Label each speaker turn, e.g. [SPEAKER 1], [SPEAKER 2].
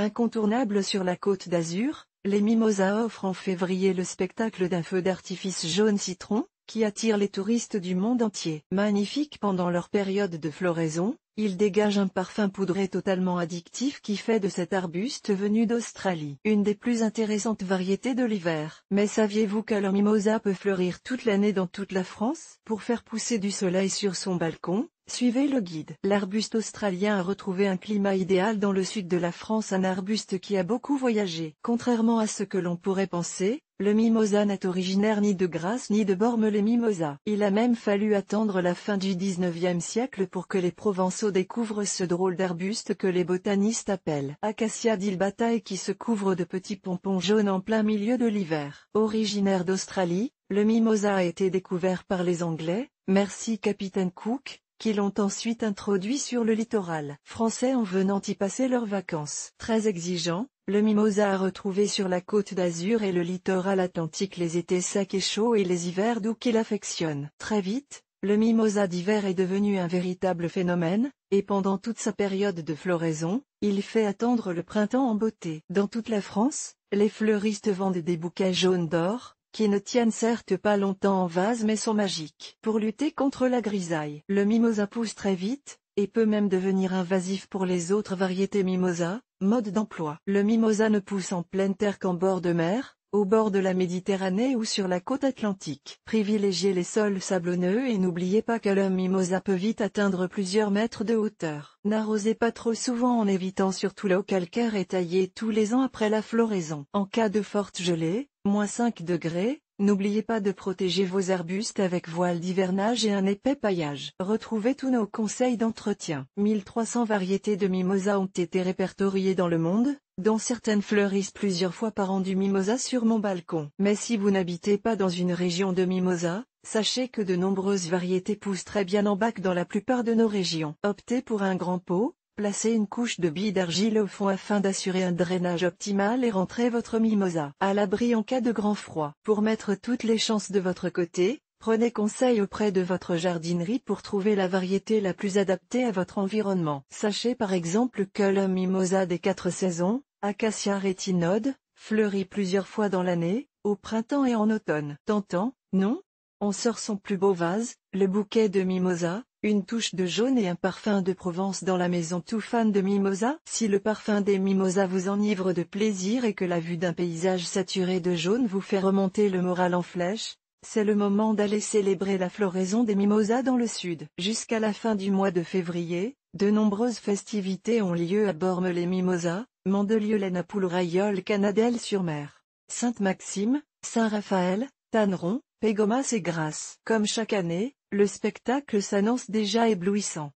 [SPEAKER 1] Incontournable sur la côte d'Azur, les Mimosas offrent en février le spectacle d'un feu d'artifice jaune citron, qui attire les touristes du monde entier. Magnifique pendant leur période de floraison, ils dégagent un parfum poudré totalement addictif qui fait de cet arbuste venu d'Australie une des plus intéressantes variétés de l'hiver. Mais saviez-vous que leur mimosa peut fleurir toute l'année dans toute la France Pour faire pousser du soleil sur son balcon, Suivez le guide. L'arbuste australien a retrouvé un climat idéal dans le sud de la France, un arbuste qui a beaucoup voyagé. Contrairement à ce que l'on pourrait penser, le mimosa n'est originaire ni de Grasse ni de Bormes les mimosas. Il a même fallu attendre la fin du 19e siècle pour que les Provençaux découvrent ce drôle d'arbuste que les botanistes appellent Acacia dilbata et qui se couvre de petits pompons jaunes en plein milieu de l'hiver. Originaire d'Australie, le mimosa a été découvert par les Anglais, merci Capitaine Cook, qui l'ont ensuite introduit sur le littoral français en venant y passer leurs vacances. Très exigeant, le mimosa a retrouvé sur la côte d'Azur et le littoral atlantique les étés secs et chauds et les hivers doux qu'il affectionne. Très vite, le mimosa d'hiver est devenu un véritable phénomène, et pendant toute sa période de floraison, il fait attendre le printemps en beauté. Dans toute la France, les fleuristes vendent des bouquets jaunes d'or, qui ne tiennent certes pas longtemps en vase mais sont magiques. Pour lutter contre la grisaille, le mimosa pousse très vite, et peut même devenir invasif pour les autres variétés mimosa, mode d'emploi. Le mimosa ne pousse en pleine terre qu'en bord de mer, au bord de la Méditerranée ou sur la côte atlantique, privilégiez les sols sablonneux et n'oubliez pas que le mimosa peut vite atteindre plusieurs mètres de hauteur. N'arrosez pas trop souvent en évitant surtout l'eau calcaire et taillée tous les ans après la floraison. En cas de forte gelée, moins 5 degrés, N'oubliez pas de protéger vos arbustes avec voile d'hivernage et un épais paillage. Retrouvez tous nos conseils d'entretien. 1300 variétés de mimosa ont été répertoriées dans le monde, dont certaines fleurissent plusieurs fois par an du mimosa sur mon balcon. Mais si vous n'habitez pas dans une région de mimosa, sachez que de nombreuses variétés poussent très bien en bac dans la plupart de nos régions. Optez pour un grand pot, placez une couche de billes d'argile au fond afin d'assurer un drainage optimal et rentrez votre mimosa à l'abri en cas de grand froid. Pour mettre toutes les chances de votre côté, Prenez conseil auprès de votre jardinerie pour trouver la variété la plus adaptée à votre environnement. Sachez par exemple que le mimosa des quatre saisons, Acacia rétinode, fleurit plusieurs fois dans l'année, au printemps et en automne. Tentant, non On sort son plus beau vase, le bouquet de mimosa, une touche de jaune et un parfum de Provence dans la maison tout fan de mimosa. Si le parfum des mimosas vous enivre de plaisir et que la vue d'un paysage saturé de jaune vous fait remonter le moral en flèche, c'est le moment d'aller célébrer la floraison des mimosas dans le sud. Jusqu'à la fin du mois de février, de nombreuses festivités ont lieu à Bormes-les-Mimosas, Mandelieu-la-Napoule Rayol, Canadelle-sur-Mer, Sainte-Maxime, Saint-Raphaël, Tanneron, Pégomas et Grasse. Comme chaque année, le spectacle s'annonce déjà éblouissant.